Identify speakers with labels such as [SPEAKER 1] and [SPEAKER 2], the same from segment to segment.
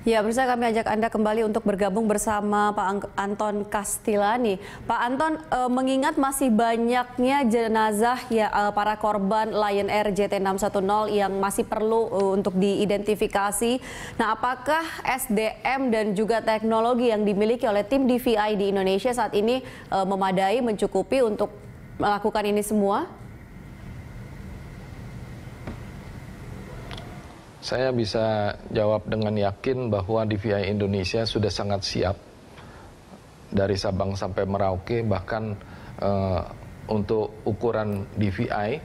[SPEAKER 1] Ya, bisa kami ajak Anda kembali untuk bergabung bersama Pak Anton Kastilani. Pak Anton, e, mengingat masih banyaknya jenazah ya e, para korban Lion Air JT610 yang masih perlu e, untuk diidentifikasi. Nah, apakah SDM dan juga teknologi yang dimiliki oleh tim DVI di Indonesia saat ini memadai mencukupi untuk melakukan ini semua?
[SPEAKER 2] Saya bisa jawab dengan yakin bahwa DVI Indonesia sudah sangat siap dari Sabang sampai Merauke bahkan uh, untuk ukuran DVI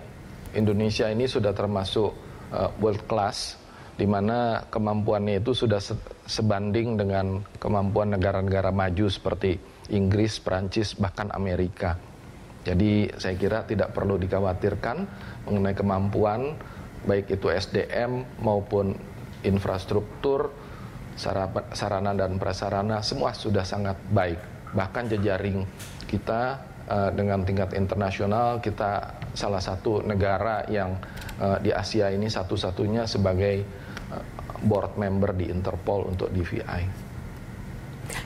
[SPEAKER 2] Indonesia ini sudah termasuk uh, world class di mana kemampuannya itu sudah se sebanding dengan kemampuan negara-negara maju seperti Inggris, Perancis, bahkan Amerika. Jadi saya kira tidak perlu dikhawatirkan mengenai kemampuan baik itu SDM maupun infrastruktur, sarana dan prasarana semua sudah sangat baik. Bahkan jejaring kita uh, dengan tingkat internasional kita salah satu negara yang uh, di Asia ini satu-satunya sebagai uh, board member di Interpol untuk DVI.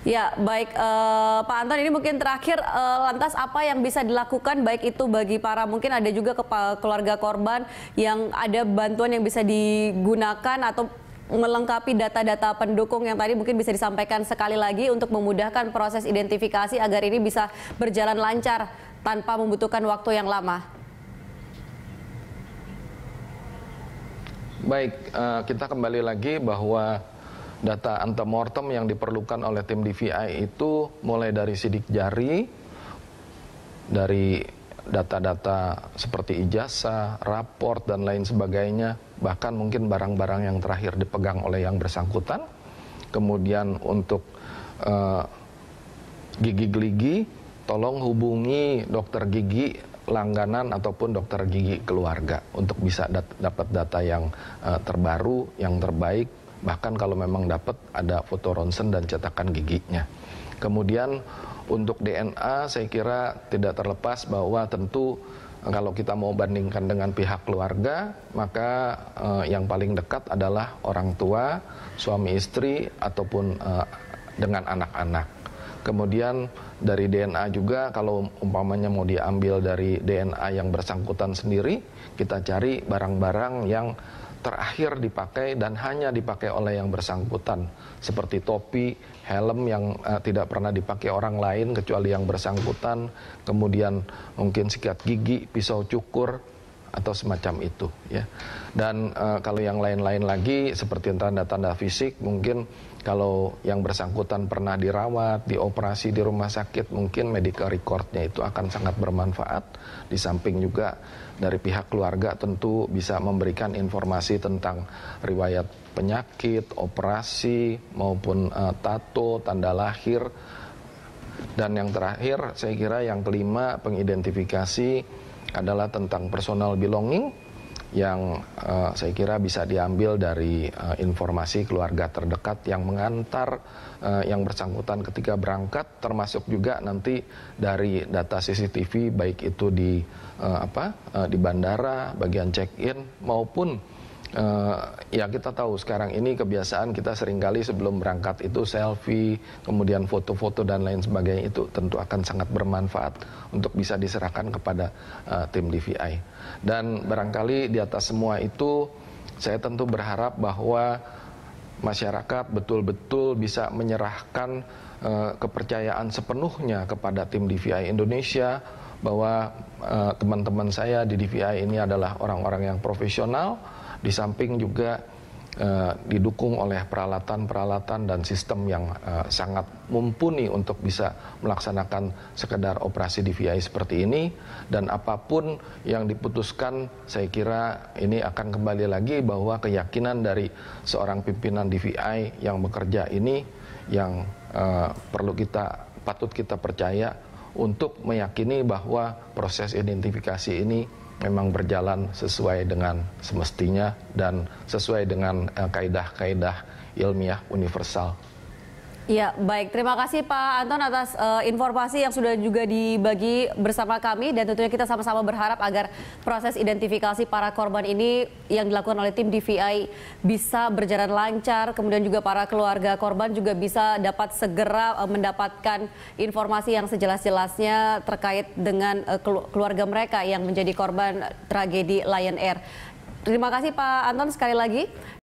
[SPEAKER 1] Ya, baik uh, Pak Anton ini mungkin terakhir uh, lantas apa yang bisa dilakukan baik itu bagi para mungkin ada juga kepala keluarga korban yang ada bantuan yang bisa digunakan atau melengkapi data-data pendukung yang tadi mungkin bisa disampaikan sekali lagi untuk memudahkan proses identifikasi agar ini bisa berjalan lancar tanpa membutuhkan waktu yang lama.
[SPEAKER 2] Baik, eh, kita kembali lagi bahwa data antemortem yang diperlukan oleh tim DVI itu mulai dari sidik jari, dari data-data seperti ijazah, raport, dan lain sebagainya, bahkan mungkin barang-barang yang terakhir dipegang oleh yang bersangkutan. Kemudian untuk uh, gigi geligi, tolong hubungi dokter gigi langganan ataupun dokter gigi keluarga untuk bisa dapat data yang uh, terbaru, yang terbaik, bahkan kalau memang dapat ada foto ronsen dan cetakan giginya. Kemudian untuk DNA saya kira tidak terlepas bahwa tentu eh, kalau kita mau bandingkan dengan pihak keluarga, maka eh, yang paling dekat adalah orang tua, suami istri ataupun eh, dengan anak-anak. Kemudian dari DNA juga kalau umpamanya mau diambil dari DNA yang bersangkutan sendiri, kita cari barang-barang yang terakhir dipakai dan hanya dipakai oleh yang bersangkutan seperti topi, helm yang uh, tidak pernah dipakai orang lain kecuali yang bersangkutan, kemudian mungkin sikat gigi, pisau cukur atau semacam itu ya. Dan e, kalau yang lain-lain lagi seperti tanda-tanda fisik mungkin kalau yang bersangkutan pernah dirawat, dioperasi di rumah sakit mungkin medical recordnya itu akan sangat bermanfaat. Di samping juga dari pihak keluarga tentu bisa memberikan informasi tentang riwayat penyakit, operasi maupun e, tato, tanda lahir. Dan yang terakhir saya kira yang kelima pengidentifikasi adalah tentang personal belonging yang uh, saya kira bisa diambil dari uh, informasi keluarga terdekat yang mengantar uh, yang bersangkutan ketika berangkat termasuk juga nanti dari data CCTV baik itu di uh, apa uh, di bandara bagian check in maupun Uh, ya kita tahu sekarang ini kebiasaan kita seringkali sebelum berangkat itu selfie, kemudian foto-foto dan lain sebagainya itu tentu akan sangat bermanfaat untuk bisa diserahkan kepada uh, tim DVI. Dan barangkali di atas semua itu saya tentu berharap bahwa masyarakat betul-betul bisa menyerahkan uh, kepercayaan sepenuhnya kepada tim DVI Indonesia bahwa teman-teman uh, teman -teman saya di DVI ini adalah orang-orang yang profesional di samping juga eh, didukung oleh peralatan-peralatan dan sistem yang eh, sangat mumpuni untuk bisa melaksanakan sekedar operasi DVI seperti ini dan apapun yang diputuskan saya kira ini akan kembali lagi bahwa keyakinan dari seorang pimpinan DVI yang bekerja ini yang eh, perlu kita patut kita percaya untuk meyakini bahwa proses identifikasi ini memang berjalan sesuai dengan semestinya dan sesuai dengan eh, kaedah-kaedah ilmiah universal.
[SPEAKER 1] Ya baik. Terima kasih Pak Anton atas uh, informasi yang sudah juga dibagi bersama kami dan tentunya kita sama-sama berharap agar proses identifikasi para korban ini yang dilakukan oleh tim DVI bisa berjalan lancar, kemudian juga para keluarga korban juga bisa dapat segera uh, mendapatkan informasi yang sejelas-jelasnya terkait dengan uh, keluarga mereka yang menjadi korban tragedi Lion Air. Terima kasih Pak Anton sekali lagi.